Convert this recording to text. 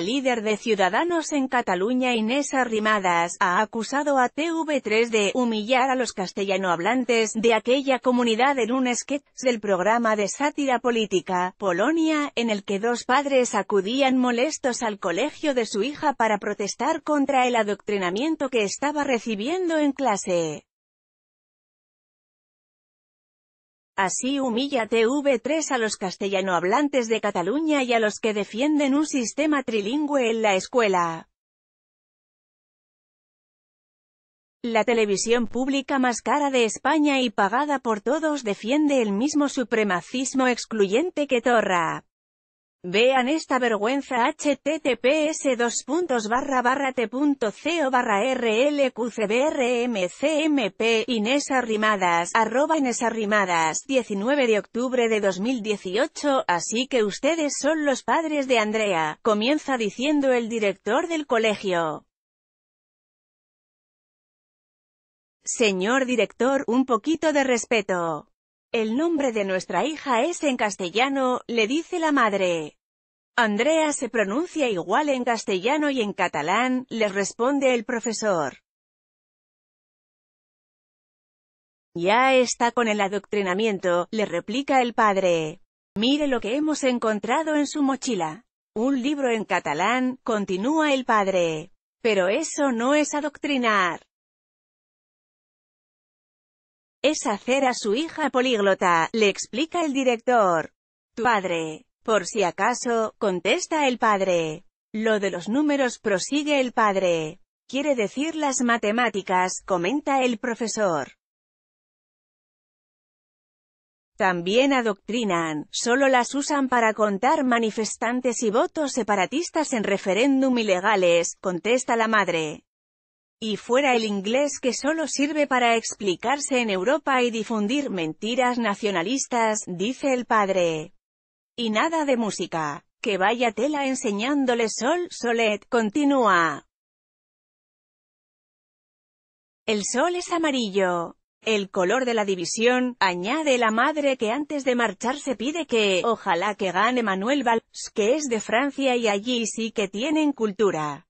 líder de Ciudadanos en Cataluña Inés Arrimadas, ha acusado a TV3 de «humillar a los castellanohablantes de aquella comunidad en un sketch del programa de sátira política, Polonia, en el que dos padres acudían molestos al colegio de su hija para protestar contra el adoctrinamiento que estaba recibiendo en clase. Así humilla TV3 a los castellanohablantes de Cataluña y a los que defienden un sistema trilingüe en la escuela. La televisión pública más cara de España y pagada por todos defiende el mismo supremacismo excluyente que Torra. Vean esta vergüenza https barra t.co rlqcbrmcmp e Inés Arrimadas, arroba Inés 19 de octubre de 2018, así que ustedes son los padres de Andrea, comienza diciendo el director del colegio. Señor director, un poquito de respeto. El nombre de nuestra hija es en castellano, le dice la madre. Andrea se pronuncia igual en castellano y en catalán, le responde el profesor. Ya está con el adoctrinamiento, le replica el padre. Mire lo que hemos encontrado en su mochila. Un libro en catalán, continúa el padre. Pero eso no es adoctrinar. Es hacer a su hija políglota, le explica el director. Tu padre. Por si acaso, contesta el padre. Lo de los números prosigue el padre. Quiere decir las matemáticas, comenta el profesor. También adoctrinan, solo las usan para contar manifestantes y votos separatistas en referéndum ilegales, contesta la madre y fuera el inglés que solo sirve para explicarse en Europa y difundir mentiras nacionalistas, dice el padre. Y nada de música. Que vaya tela enseñándole Sol, Solet, continúa. El sol es amarillo. El color de la división, añade la madre que antes de marcharse pide que, ojalá que gane Manuel Valls, que es de Francia y allí sí que tienen cultura.